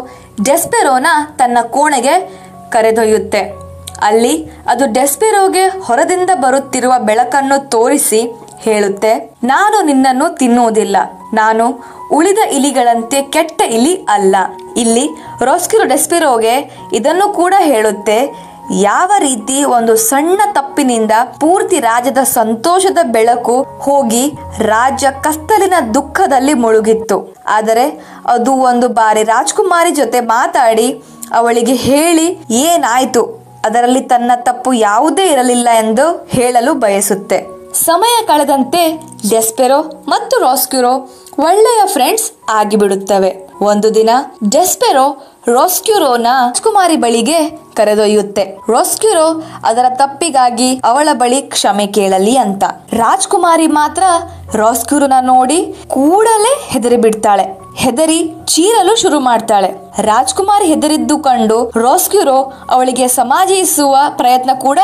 ಡೆಸ್ಪೆರೋನ ತನ್ನ ಕೋಣೆಗೆ ಕರೆದೊಯ್ಯುತ್ತೆ ಅಲ್ಲಿ ಅದು ಡೆಸ್ಪೆರೋಗೆ ಹೊರದಿಂದ ಬರುತ್ತಿರುವ ಬೆಳಕನ್ನು ತೋರಿಸಿ ಹೇಳುತ್ತೆ ನಾನು ನಿನ್ನನ್ನು ತಿನ್ನುವುದಿಲ್ಲ ನಾನು ಉಳಿದ ಇಲಿಗಳಂತೆ ಕೆಟ್ಟ ಇಲಿ ಅಲ್ಲ ಇಲ್ಲಿ ರೊಸ್ಕ್ಯುರೋ ಡೆಸ್ಪೆರೋಗೆ ಇದನ್ನು ಕೂಡ ಹೇಳುತ್ತೆ ಯಾವ ರೀತಿ ಒಂದು ಸಣ್ಣ ತಪ್ಪಿನಿಂದ ಪೂರ್ತಿ ರಾಜದ ಸಂತೋಷದ ಬೆಳಕು ಹೋಗಿ ರಾಜ್ಯ ಕತ್ತಲಿನ ದುಃಖದಲ್ಲಿ ಮುಳುಗಿತ್ತು ಆದರೆ ಅದು ಒಂದು ಬಾರಿ ರಾಜ್ಕುಮಾರಿ ಜೊತೆ ಮಾತಾಡಿ ಅವಳಿಗೆ ಹೇಳಿ ಏನಾಯ್ತು ಅದರಲ್ಲಿ ತನ್ನ ತಪ್ಪು ಯಾವುದೇ ಇರಲಿಲ್ಲ ಎಂದು ಹೇಳಲು ಬಯಸುತ್ತೆ ಸಮಯ ಕಳೆದಂತೆ ಡೆಸ್ಪೆರೋ ಮತ್ತು ರಾಸ್ಕ್ಯೂರೋ ಒಳ್ಳೆಯ ಫ್ರೆಂಡ್ಸ್ ಆಗಿಬಿಡುತ್ತವೆ ಒಂದು ದಿನ ಡೆಸ್ಪೆರೋ ರಾಸ್ಕ್ಯೂರೋನ ರಾಜ್ಕುಮಾರಿ ಬಳಿಗೆ ಕರೆದೊಯ್ಯುತ್ತೆ ರೊಸ್ಕ್ಯುರೋ ಅದರ ತಪ್ಪಿಗಾಗಿ ಅವಳ ಬಳಿ ಕ್ಷಮೆ ಕೇಳಲಿ ಅಂತ ರಾಜ್ಕುಮಾರಿ ಮಾತ್ರ ರಾಸ್ಕ್ಯೂರನ್ನ ನೋಡಿ ಕೂಡಲೇ ಹೆದರಿ ಬಿಡ್ತಾಳೆ ಹೆದರಿ ಚೀರಲು ಶುರು ಮಾಡ್ತಾಳೆ ರಾಜ್ಕುಮಾರ್ ಹೆದರಿದ್ದು ಕಂಡು ರೋಸ್ಕ್ಯೂರೋ ಅವಳಿಗೆ ಸಮಾಜಿಸುವ ಪ್ರಯತ್ನ ಕೂಡ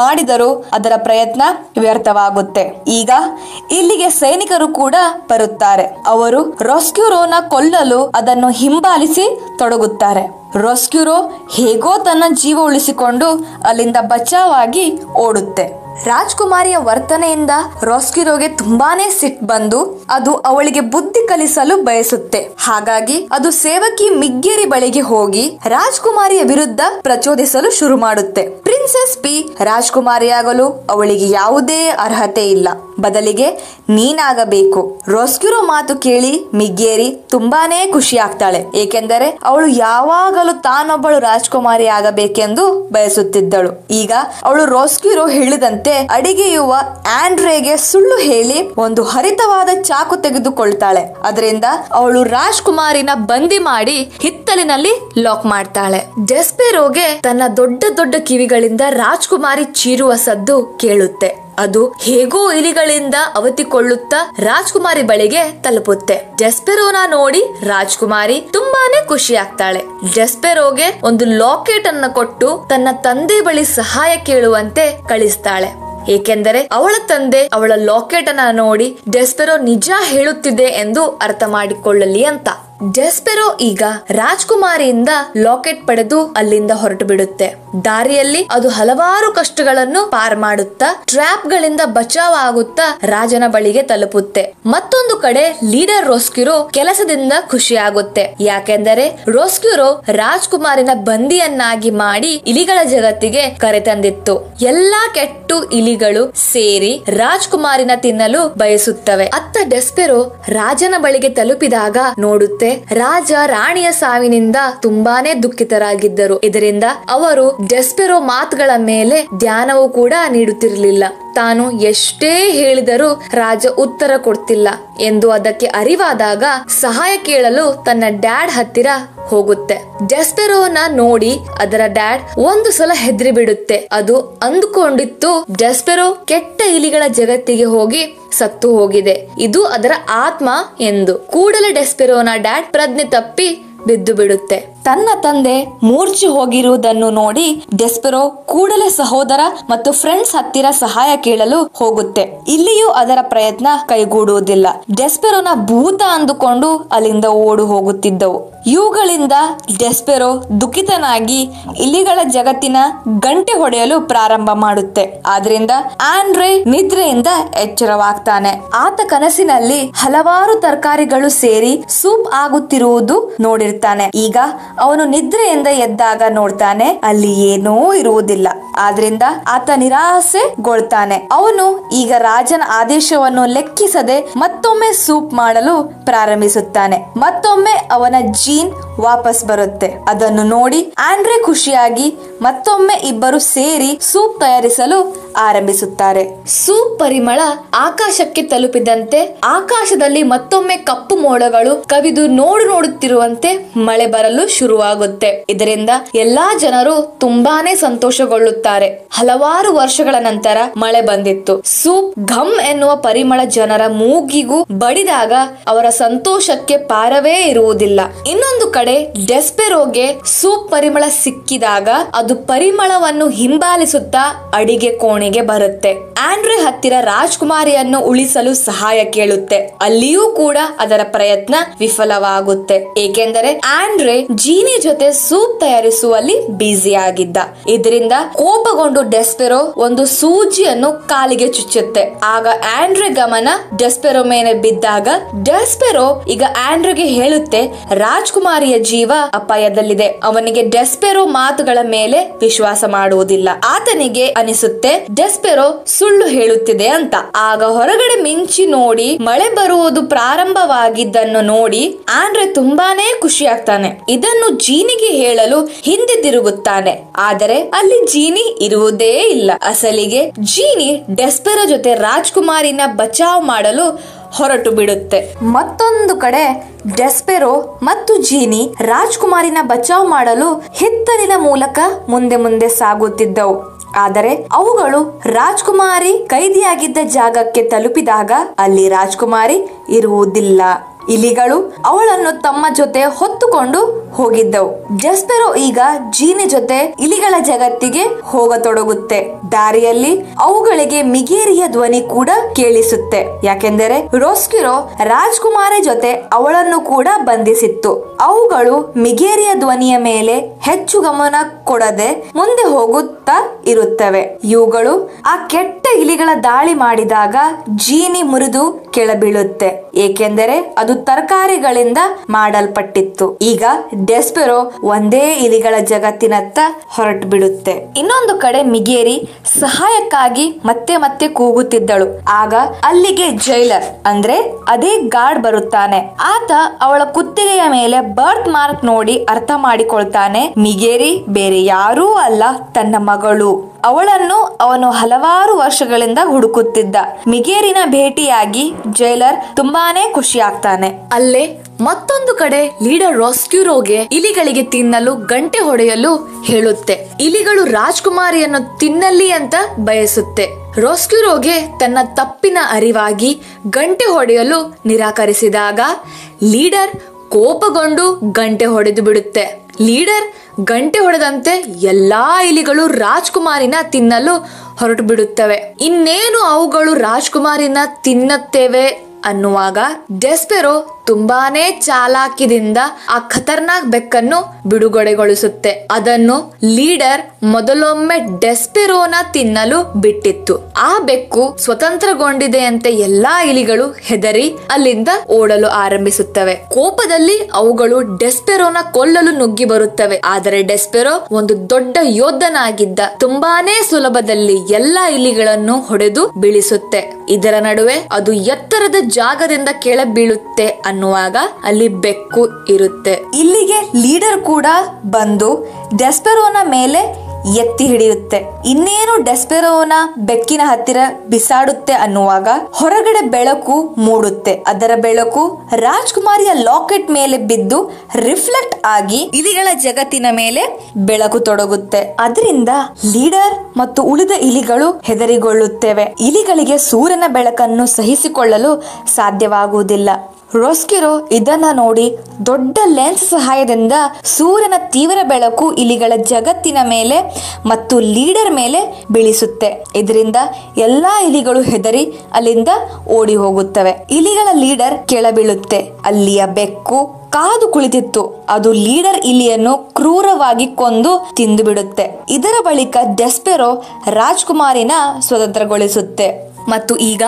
ಮಾಡಿದರೂ ಅದರ ಪ್ರಯತ್ನ ವ್ಯರ್ಥವಾಗುತ್ತೆ ಈಗ ಇಲ್ಲಿಗೆ ಸೈನಿಕರು ಕೂಡ ಬರುತ್ತಾರೆ ಅವರು ರೋಸ್ಕ್ಯೂರೋನ ಕೊಲ್ಲಲು ಅದನ್ನು ಹಿಂಬಾಲಿಸಿ ತೊಡಗುತ್ತಾರೆ ರೋಸ್ಕ್ಯೂರೋ ಹೇಗೋ ತನ್ನ ಜೀವ ಉಳಿಸಿಕೊಂಡು ಅಲ್ಲಿಂದ ಬಚಾವಾಗಿ ಓಡುತ್ತೆ ರಾಜ್ಕುಮಾರಿಯ ವರ್ತನೆಯಿಂದ ರೋಸ್ಕಿರೋಗೆ ತುಂಬಾನೇ ಸಿಟ್ ಬಂದು ಅದು ಅವಳಿಗೆ ಬುದ್ಧಿ ಕಲಿಸಲು ಬಯಸುತ್ತೆ ಹಾಗಾಗಿ ಅದು ಸೇವಕಿ ಮಿಗ್ಗೇರಿ ಬಳಿಗೆ ಹೋಗಿ ರಾಜ್ಕುಮಾರಿಯ ವಿರುದ್ಧ ಪ್ರಚೋದಿಸಲು ಶುರು ಮಾಡುತ್ತೆ ಪ್ರಿನ್ಸೆಸ್ ಪಿ ರಾಜ್ಕುಮಾರಿಯಾಗಲು ಅವಳಿಗೆ ಯಾವುದೇ ಅರ್ಹತೆ ಇಲ್ಲ ಬದಲಿಗೆ ನೀನಾಗಬೇಕು ರೋಸ್ಕಿರೋ ಮಾತು ಕೇಳಿ ಮಿಗ್ಗೇರಿ ತುಂಬಾನೇ ಖುಷಿ ಆಗ್ತಾಳೆ ಏಕೆಂದರೆ ಅವಳು ಯಾವಾಗಲೂ ತಾನೊಬ್ಬಳು ರಾಜ್ಕುಮಾರಿ ಆಗಬೇಕೆಂದು ಬಯಸುತ್ತಿದ್ದಳು ಈಗ ಅವಳು ರೊಸ್ಕಿರೋ ಹೇಳಿದಂತೆ ಅಡಿಗೆಯುವ ಆಂಡ್ರೆಗೆ ಸುಳ್ಳು ಹೇಳಿ ಒಂದು ಹರಿತವಾದ ಚಾಕು ತೆಗೆದುಕೊಳ್ತಾಳೆ ಅದರಿಂದ ಅವಳು ರಾಜ್ಕುಮಾರಿ ಶಿಕಾರಿನ ಬಂದಿ ಮಾಡಿ ಹಿತ್ತಲಿನಲ್ಲಿ ಲಾಕ್ ಮಾಡ್ತಾಳೆ ಡೆಸ್ಪೆರೋಗೆ ತನ್ನ ದೊಡ್ಡ ದೊಡ್ಡ ಕಿವಿಗಳಿಂದ ರಾಜ್ಕುಮಾರಿ ಚೀರುವ ಸದ್ದು ಕೇಳುತ್ತೆ ಅದು ಹೇಗೋ ಇಲಿಗಳಿಂದ ಅವತಿಕೊಳ್ಳುತ್ತಾ ರಾಜ್ಕುಮಾರಿ ಬಳಿಗೆ ತಲುಪುತ್ತೆ ಡೆಸ್ಪೆರೋನ ನೋಡಿ ರಾಜ್ಕುಮಾರಿ ತುಂಬಾನೇ ಖುಷಿ ಆಗ್ತಾಳೆ ಡೆಸ್ಪೆರೋಗೆ ಒಂದು ಲಾಕೆಟ್ ಅನ್ನ ಕೊಟ್ಟು ತನ್ನ ತಂದೆ ಬಳಿ ಸಹಾಯ ಕೇಳುವಂತೆ ಕಳಿಸ್ತಾಳೆ ಏಕೆಂದರೆ ಅವಳ ತಂದೆ ಅವಳ ಲಾಕೆಟ್ ಅನ್ನ ನೋಡಿ ಡೆಸ್ಪೆರೋ ನಿಜ ಹೇಳುತ್ತಿದೆ ಎಂದು ಅರ್ಥ ಮಾಡಿಕೊಳ್ಳಲಿ ಅಂತ ಡೆಸ್ಪೆರೋ ಈಗ ರಾಜ್ಕುಮಾರಿಯಿಂದ ಲಾಕೆಟ್ ಪಡೆದು ಅಲ್ಲಿಂದ ಹೊರಟು ಬಿಡುತ್ತೆ ದಾರಿಯಲ್ಲಿ ಅದು ಹಲವಾರು ಕಷ್ಟಗಳನ್ನು ಪಾರ್ ಮಾಡುತ್ತಾ ಟ್ರ್ಯಾಪ್ ಗಳಿಂದ ಬಚಾವ್ ಆಗುತ್ತಾ ರಾಜನ ಬಳಿಗೆ ತಲುಪುತ್ತೆ ಮತ್ತೊಂದು ಕಡೆ ಲೀಡರ್ ರೋಸ್ಕ್ಯೂರೋ ಕೆಲಸದಿಂದ ಖುಷಿಯಾಗುತ್ತೆ ಯಾಕೆಂದರೆ ರೋಸ್ಕ್ಯೂರೋ ರಾಜ್ಕುಮಾರಿನ ಬಂದಿಯನ್ನಾಗಿ ಮಾಡಿ ಇಲಿಗಳ ಜಗತ್ತಿಗೆ ಕರೆತಂದಿತ್ತು ಎಲ್ಲಾ ಕೆಟ್ಟು ಇಲಿಗಳು ಸೇರಿ ರಾಜ್ಕುಮಾರಿನ ತಿನ್ನಲು ಬಯಸುತ್ತವೆ ಅತ್ತ ಡೆಸ್ಪೆರೋ ರಾಜನ ಬಳಿಗೆ ತಲುಪಿದಾಗ ನೋಡುತ್ತೆ ರಾಜ ರಾಣಿಯ ಸಾವಿನಿಂದ ತುಂಬಾನೇ ದುಃಖಿತರಾಗಿದ್ದರು ಇದರಿಂದ ಅವರು ಡೆಸ್ಪೆರೋ ಮಾತುಗಳ ಮೇಲೆ ಧ್ಯಾನವೂ ಕೂಡ ನೀಡುತ್ತಿರಲಿಲ್ಲ ತಾನು ಎಷ್ಟೇ ಹೇಳಿದರೂ ರಾಜ ಉತ್ತರ ಕೊಡ್ತಿಲ್ಲ ಎಂದು ಅದಕ್ಕೆ ಅರಿವಾದಾಗ ಸಹಾಯ ಕೇಳಲು ತನ್ನ ಡ್ಯಾಡ್ ಹತ್ತಿರ ಹೋಗುತ್ತೆ ಡೆಸ್ಪೆರೋನ ನೋಡಿ ಅದರ ಡ್ಯಾಡ್ ಒಂದು ಸಲ ಹೆದ್ರಿ ಬಿಡುತ್ತೆ ಅದು ಅಂದುಕೊಂಡಿತ್ತು ಡೆಸ್ಪೆರೋ ಕೆಟ್ಟ ಇಲಿಗಳ ಜಗತ್ತಿಗೆ ಹೋಗಿ ಸತ್ತು ಹೋಗಿದೆ ಇದು ಅದರ ಆತ್ಮ ಎಂದು ಕೂಡಲೇ ಡೆಸ್ಪೆರೋನ ಡ್ಯಾಡ್ ಪ್ರಜ್ಞೆ ತಪ್ಪಿ ಬಿದ್ದು ಬಿಡುತ್ತೆ ತನ್ನ ತಂದೆ ಮೂರ್ಛೆ ಹೋಗಿರುವುದನ್ನು ನೋಡಿ ಡೆಸ್ಪೆರೋ ಕೂಡಲೇ ಸಹೋದರ ಮತ್ತು ಫ್ರೆಂಡ್ಸ್ ಹತ್ತಿರ ಸಹಾಯ ಕೇಳಲು ಹೋಗುತ್ತೆ ಇಲ್ಲಿಯೂ ಅದರ ಪ್ರಯತ್ನ ಕೈಗೂಡುವುದಿಲ್ಲ ಡೆಸ್ಪೆರೋನ ಭೂತ ಅಂದುಕೊಂಡು ಅಲ್ಲಿಂದ ಓಡು ಹೋಗುತ್ತಿದ್ದವು ಇವುಗಳಿಂದ ಡೆಸ್ಪೆರೋ ದುಃಖಿತನಾಗಿ ಇಲಿಗಳ ಜಗತ್ತಿನ ಗಂಟೆ ಹೊಡೆಯಲು ಪ್ರಾರಂಭ ಮಾಡುತ್ತೆ ಆದ್ರಿಂದ ಆಂಡ್ರೆ ನಿದ್ರೆಯಿಂದ ಎಚ್ಚರವಾಗ್ತಾನೆ ಆತ ಕನಸಿನಲ್ಲಿ ಹಲವಾರು ತರಕಾರಿಗಳು ಸೇರಿ ಸೂಪ್ ಆಗುತ್ತಿರುವುದು ನೋಡಿರ್ತಾನೆ ಈಗ ಅವನು ನಿದ್ರೆಯಿಂದ ಎದ್ದಾಗ ನೋಡ್ತಾನೆ ಅಲ್ಲಿ ಏನೂ ಇರುವುದಿಲ್ಲ ಆದ್ರಿಂದ ಆತ ನಿರಾಸೆಗೊಳ್ತಾನೆ ಅವನು ಈಗ ರಾಜನ ಆದೇಶವನ್ನು ಲೆಕ್ಕಿಸದೆ ಮತ್ತೊಮ್ಮೆ ಸೂಪ್ ಮಾಡಲು ಪ್ರಾರಂಭಿಸುತ್ತಾನೆ ಮತ್ತೊಮ್ಮೆ ಅವನ ಜೀನ್ ವಾಪಸ್ ಬರುತ್ತೆ ಅದನ್ನು ನೋಡಿ ಆಂಡ್ರೆ ಖುಷಿಯಾಗಿ ಮತ್ತೊಮ್ಮೆ ಇಬ್ಬರು ಸೇರಿ ಸೂಪ್ ತಯಾರಿಸಲು ಆರಂಭಿಸುತ್ತಾರೆ ಪರಿಮಳ ಆಕಾಶಕ್ಕೆ ತಲುಪಿದಂತೆ ಆಕಾಶದಲ್ಲಿ ಮತ್ತೊಮ್ಮೆ ಕಪ್ಪು ಮೋಡಗಳು ಕವಿದು ನೋಡು ನೋಡುತ್ತಿರುವಂತೆ ಮಳೆ ಬರಲು ಶುರುವಾಗುತ್ತೆ ಇದರಿಂದ ಎಲ್ಲಾ ಜನರು ತುಂಬಾನೇ ಸಂತೋಷಗೊಳ್ಳುತ್ತಾರೆ ಹಲವಾರು ವರ್ಷಗಳ ನಂತರ ಮಳೆ ಬಂದಿತ್ತು ಸೂಪ್ ಘಮ್ ಎನ್ನುವ ಪರಿಮಳ ಜನರ ಮೂಗಿಗೂ ಬಡಿದಾಗ ಅವರ ಸಂತೋಷಕ್ಕೆ ಪಾರವೇ ಇರುವುದಿಲ್ಲ ಇನ್ನೊಂದು ಕಡೆ ಡೆಸ್ಪೆರೋಗೆ ಸೂಪ್ ಪರಿಮಳ ಸಿಕ್ಕಿದಾಗ ಅದು ಪರಿಮಳವನ್ನು ಹಿಂಬಾಲಿಸುತ್ತಾ ಅಡಿಗೆ ಕೋಣೆ ಕೋಣೆಗೆ ಬರುತ್ತೆ ಆಂಡ್ರೆ ಹತ್ತಿರ ರಾಜ್ಕುಮಾರಿಯನ್ನು ಉಳಿಸಲು ಸಹಾಯ ಕೇಳುತ್ತೆ ಅಲ್ಲಿಯೂ ಕೂಡ ಅದರ ಪ್ರಯತ್ನ ವಿಫಲವಾಗುತ್ತೆ ಏಕೆಂದರೆ ಆಂಡ್ರೆ ಜೀನಿ ಜೊತೆ ಸೂಪ್ ತಯಾರಿಸುವಲ್ಲಿ ಬ್ಯುಸಿ ಆಗಿದ್ದ ಇದರಿಂದ ಕೋಪಗೊಂಡು ಡೆಸ್ಪೆರೋ ಒಂದು ಸೂಜಿಯನ್ನು ಕಾಲಿಗೆ ಚುಚ್ಚುತ್ತೆ ಆಗ ಆಂಡ್ರೆ ಗಮನ ಡೆಸ್ಪೆರೋ ಮೇಲೆ ಬಿದ್ದಾಗ ಡೆಸ್ಪೆರೋ ಈಗ ಆಂಡ್ರೆಗೆ ಹೇಳುತ್ತೆ ರಾಜ್ಕುಮಾರಿಯ ಜೀವ ಅಪಾಯದಲ್ಲಿದೆ ಅವನಿಗೆ ಡೆಸ್ಪೆರೋ ಮಾತುಗಳ ಮೇಲೆ ವಿಶ್ವಾಸ ಮಾಡುವುದಿಲ್ಲ ಆತನಿಗೆ ಅನಿಸುತ್ತೆ ಡೆಸ್ಪೆರೋ ಸುಳ್ಳು ಹೇಳುತ್ತಿದೆ ಅಂತ ಆಗ ಹೊರಗಡೆ ಮಿಂಚಿ ನೋಡಿ ಮಳೆ ಬರುವುದು ಪ್ರಾರಂಭವಾಗಿದ್ದನ್ನು ನೋಡಿ ಆಂಡ್ರೆ ತುಂಬಾನೇ ಖುಷಿಯಾಗ್ತಾನೆ ಇದನ್ನು ಜೀನಿಗೆ ಹೇಳಲು ಹಿಂದೆ ತಿರುಗುತ್ತಾನೆ ಆದರೆ ಅಲ್ಲಿ ಜೀನಿ ಇರುವುದೇ ಇಲ್ಲ ಅಸಲಿಗೆ ಜೀನಿ ಡೆಸ್ಪೆರೋ ಜೊತೆ ರಾಜ್ಕುಮಾರಿನ ಬಚಾವ್ ಮಾಡಲು ಹೊರಟು ಬಿಡುತ್ತೆ ಮತ್ತೊಂದು ಕಡೆ ಡೆಸ್ಪೆರೋ ಮತ್ತು ಜೀನಿ ರಾಜ್ಕುಮಾರಿನ ಬಚಾವ್ ಮಾಡಲು ಹಿತ್ತಲಿನ ಮೂಲಕ ಮುಂದೆ ಮುಂದೆ ಸಾಗುತ್ತಿದ್ದವು ಆದರೆ ಅವುಗಳು ರಾಜ್ಕುಮಾರಿ ಕೈದಿಯಾಗಿದ್ದ ಜಾಗಕ್ಕೆ ತಲುಪಿದಾಗ ಅಲ್ಲಿ ರಾಜ್ಕುಮಾರಿ ಇರುವುದಿಲ್ಲ ಇಲಿಗಳು ಅವಳನ್ನು ತಮ್ಮ ಜೊತೆ ಹೊತ್ತುಕೊಂಡು ಹೋಗಿದ್ದವು ಜಸ್ಪೆರೋ ಈಗ ಜೀನಿ ಜೊತೆ ಇಲಿಗಳ ಜಗತ್ತಿಗೆ ಹೋಗತೊಡಗುತ್ತೆ ದಾರಿಯಲ್ಲಿ ಅವುಗಳಿಗೆ ಮಿಗೇರಿಯ ಧ್ವನಿ ಕೂಡ ಕೇಳಿಸುತ್ತೆ ಯಾಕೆಂದರೆ ರೋಸ್ಕಿರೋ ರಾಜ್ಕುಮಾರಿ ಜೊತೆ ಅವಳನ್ನು ಕೂಡ ಬಂಧಿಸಿತ್ತು ಅವುಗಳು ಮಿಗೇರಿಯ ಧ್ವನಿಯ ಮೇಲೆ ಹೆಚ್ಚು ಗಮನ ಕೊಡದೆ ಮುಂದೆ ಹೋಗುತ್ತಾ ಇರುತ್ತವೆ ಇವುಗಳು ಆ ಕೆಟ್ಟ ಇಲಿಗಳ ದಾಳಿ ಮಾಡಿದಾಗ ಜೀನಿ ಮುರಿದು ಕೆಳಬೀಳುತ್ತೆ ಏಕೆಂದರೆ ಅದು ಅದು ತರಕಾರಿಗಳಿಂದ ಮಾಡಲ್ಪಟ್ಟಿತ್ತು ಈಗ ಡೆಸ್ಪೆರೋ ಒಂದೇ ಇಲಿಗಳ ಜಗತ್ತಿನತ್ತ ಹೊರಟು ಬಿಡುತ್ತೆ ಇನ್ನೊಂದು ಕಡೆ ಮಿಗೇರಿ ಸಹಾಯಕ್ಕಾಗಿ ಮತ್ತೆ ಮತ್ತೆ ಕೂಗುತ್ತಿದ್ದಳು ಆಗ ಅಲ್ಲಿಗೆ ಜೈಲರ್ ಅಂದ್ರೆ ಅದೇ ಗಾರ್ಡ್ ಬರುತ್ತಾನೆ ಆತ ಅವಳ ಕುತ್ತಿಗೆಯ ಮೇಲೆ ಬರ್ತ್ ಮಾರ್ಕ್ ನೋಡಿ ಅರ್ಥ ಮಾಡಿಕೊಳ್ತಾನೆ ಮಿಗೇರಿ ಬೇರೆ ಯಾರೂ ಅಲ್ಲ ತನ್ನ ಮಗಳು ಅವಳನ್ನು ಅವನು ಹಲವಾರು ವರ್ಷಗಳಿಂದ ಹುಡುಕುತ್ತಿದ್ದ ಮಿಗೇರಿನ ಭೇಟಿಯಾಗಿ ಜೈಲರ್ ತುಂಬಾನೇ ಖುಷಿಯಾಗ್ತಾನೆ ಅಲ್ಲೇ ಮತ್ತೊಂದು ಕಡೆ ಲೀಡರ್ ರಾಸ್ಕ್ಯೂರೋಗೆ ಇಲಿಗಳಿಗೆ ತಿನ್ನಲು ಗಂಟೆ ಹೊಡೆಯಲು ಹೇಳುತ್ತೆ ಇಲಿಗಳು ರಾಜ್ಕುಮಾರಿಯನ್ನು ತಿನ್ನಲಿ ಅಂತ ಬಯಸುತ್ತೆ ರೋಸ್ಕ್ಯೂರೋಗೆ ತನ್ನ ತಪ್ಪಿನ ಅರಿವಾಗಿ ಗಂಟೆ ಹೊಡೆಯಲು ನಿರಾಕರಿಸಿದಾಗ ಲೀಡರ್ ಕೋಪಗೊಂಡು ಗಂಟೆ ಹೊಡೆದು ಬಿಡುತ್ತೆ ಲೀಡರ್ ಗಂಟೆ ಹೊಡೆದಂತೆ ಎಲ್ಲಾ ಇಲಿಗಳು ರಾಜ್ಕುಮಾರಿನ ತಿನ್ನಲು ಹೊರಟು ಬಿಡುತ್ತವೆ ಇನ್ನೇನು ಅವುಗಳು ರಾಜ್ಕುಮಾರಿನ ತಿನ್ನುತ್ತೇವೆ ಅನ್ನುವಾಗ ಡೆಸ್ಪೆರೋ ತುಂಬಾನೇ ಚಾಲಾಕಿದಿಂದ ಆ ಖತರ್ನಾಕ್ ಬೆಕ್ಕನ್ನು ಬಿಡುಗಡೆಗೊಳಿಸುತ್ತೆ ಅದನ್ನು ಲೀಡರ್ ಮೊದಲೊಮ್ಮೆ ಡೆಸ್ಪೆರೋನ ತಿನ್ನಲು ಬಿಟ್ಟಿತ್ತು ಆ ಬೆಕ್ಕು ಸ್ವತಂತ್ರಗೊಂಡಿದೆಯಂತೆ ಎಲ್ಲಾ ಇಲಿಗಳು ಹೆದರಿ ಅಲ್ಲಿಂದ ಓಡಲು ಆರಂಭಿಸುತ್ತವೆ ಕೋಪದಲ್ಲಿ ಅವುಗಳು ಡೆಸ್ಪೆರೋನ ಕೊಲ್ಲಲು ನುಗ್ಗಿ ಬರುತ್ತವೆ ಆದರೆ ಡೆಸ್ಪೆರೋ ಒಂದು ದೊಡ್ಡ ಯೋಧನಾಗಿದ್ದ ತುಂಬಾನೇ ಸುಲಭದಲ್ಲಿ ಎಲ್ಲಾ ಇಲಿಗಳನ್ನು ಹೊಡೆದು ಬೀಳಿಸುತ್ತೆ ಇದರ ನಡುವೆ ಅದು ಎತ್ತರದ ಜಾಗದಿಂದ ಕೆಳ ಬೀಳುತ್ತೆ ಅನ್ನುವಾಗ ಅಲ್ಲಿ ಬೆಕ್ಕು ಇರುತ್ತೆ ಇಲ್ಲಿಗೆ ಲೀಡರ್ ಕೂಡ ಬಂದು ಡೆಸ್ಪೆರೋನ ಮೇಲೆ ಎತ್ತಿ ಹಿಡಿಯುತ್ತೆ ಇನ್ನೇನು ಡೆಸ್ಪೆರೋನ ಬೆಕ್ಕಿನ ಹತ್ತಿರ ಬಿಸಾಡುತ್ತೆ ಅನ್ನುವಾಗ ಹೊರಗಡೆ ಬೆಳಕು ಮೂಡುತ್ತೆ ಅದರ ಬೆಳಕು ರಾಜ್ಕುಮಾರಿಯ ಲಾಕೆಟ್ ಮೇಲೆ ಬಿದ್ದು ರಿಫ್ಲೆಕ್ಟ್ ಆಗಿ ಇಲಿಗಳ ಜಗತ್ತಿನ ಮೇಲೆ ಬೆಳಕು ತೊಡಗುತ್ತೆ ಅದರಿಂದ ಲೀಡರ್ ಮತ್ತು ಉಳಿದ ಇಲಿಗಳು ಹೆದರಿಗೊಳ್ಳುತ್ತೇವೆ ಇಲಿಗಳಿಗೆ ಸೂರ್ಯನ ಬೆಳಕನ್ನು ಸಹಿಸಿಕೊಳ್ಳಲು ಸಾಧ್ಯವಾಗುವುದಿಲ್ಲ ರೊಸ್ಕಿರೋ ಇದನ್ನ ನೋಡಿ ದೊಡ್ಡ ಲೆನ್ಸ್ ಸಹಾಯದಿಂದ ಸೂರ್ಯನ ತೀವ್ರ ಬೆಳಕು ಇಲಿಗಳ ಜಗತ್ತಿನ ಮೇಲೆ ಮತ್ತು ಲೀಡರ್ ಮೇಲೆ ಬೀಳಿಸುತ್ತೆ ಇದರಿಂದ ಎಲ್ಲಾ ಇಲಿಗಳು ಹೆದರಿ ಅಲ್ಲಿಂದ ಓಡಿ ಹೋಗುತ್ತವೆ ಇಲಿಗಳ ಲೀಡರ್ ಕೆಳಬೀಳುತ್ತೆ ಅಲ್ಲಿಯ ಬೆಕ್ಕು ಕಾದು ಕುಳಿತಿತ್ತು ಅದು ಲೀಡರ್ ಇಲಿಯನ್ನು ಕ್ರೂರವಾಗಿ ಕೊಂದು ತಿಂದು ಬಿಡುತ್ತೆ ಇದರ ಬಳಿಕ ಡೆಸ್ಪೆರೋ ರಾಜ್ಕುಮಾರಿನ ಸ್ವತಂತ್ರಗೊಳಿಸುತ್ತೆ ಮತ್ತು ಈಗ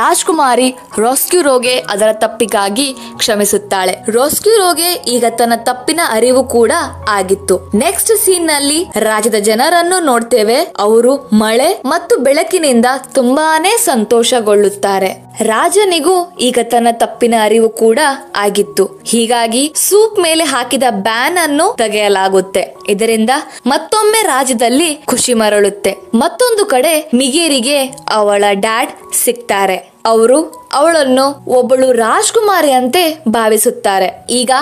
ರಾಜ್ಕುಮಾರಿ ರೋಸ್ಕ್ಯೂರೋಗೆ ಅದರ ತಪ್ಪಿಗಾಗಿ ಕ್ಷಮಿಸುತ್ತಾಳೆ ರೋಸ್ಕ್ಯೂರೋಗೆ ಈಗ ತನ್ನ ತಪ್ಪಿನ ಅರಿವು ಕೂಡ ಆಗಿತ್ತು ನೆಕ್ಸ್ಟ್ ಸೀನ್ ನಲ್ಲಿ ರಾಜ್ಯದ ಜನರನ್ನು ನೋಡ್ತೇವೆ ಅವರು ಮಳೆ ಮತ್ತು ಬೆಳಕಿನಿಂದ ತುಂಬಾನೇ ಸಂತೋಷಗೊಳ್ಳುತ್ತಾರೆ ರಾಜನಿಗೂ ಈಗ ತನ್ನ ತಪ್ಪಿನ ಅರಿವು ಕೂಡ ಆಗಿತ್ತು ಹೀಗಾಗಿ ಸೂಪ್ ಮೇಲೆ ಹಾಕಿದ ಬ್ಯಾನ್ ಅನ್ನು ತೆಗೆಯಲಾಗುತ್ತೆ ಇದರಿಂದ ಮತ್ತೊಮ್ಮೆ ರಾಜ್ಯದಲ್ಲಿ ಖುಷಿ ಮರಳುತ್ತೆ ಮತ್ತೊಂದು ಕಡೆ ಮಿಗೇರಿಗೆ ಅವಳ ಡ್ಯಾಡ್ ಸಿಕ್ತಾರೆ ಅವರು ಅವಳನ್ನು ಒಬ್ಬಳು ರಾಜ್ಕುಮಾರಿ ಅಂತೆ ಭಾವಿಸುತ್ತಾರೆ ಈಗ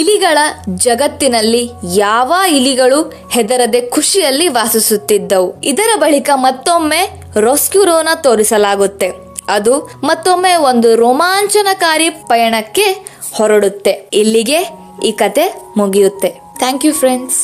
ಇಲಿಗಳ ಜಗತ್ತಿನಲ್ಲಿ ಯಾವ ಇಲಿಗಳು ಹೆದರದೆ ಖುಷಿಯಲ್ಲಿ ವಾಸಿಸುತ್ತಿದ್ದವು ಇದರ ಬಳಿಕ ಮತ್ತೊಮ್ಮೆ ರೊಸ್ಕ್ಯೂರೋನ ತೋರಿಸಲಾಗುತ್ತೆ ಅದು ಮತ್ತೊಮ್ಮೆ ಒಂದು ರೋಮಾಂಚನಕಾರಿ ಪಯಣಕ್ಕೆ ಹೊರಡುತ್ತೆ ಇಲ್ಲಿಗೆ ಈ ಕತೆ ಮುಗಿಯುತ್ತೆ ಥ್ಯಾಂಕ್ ಯು ಫ್ರೆಂಡ್ಸ್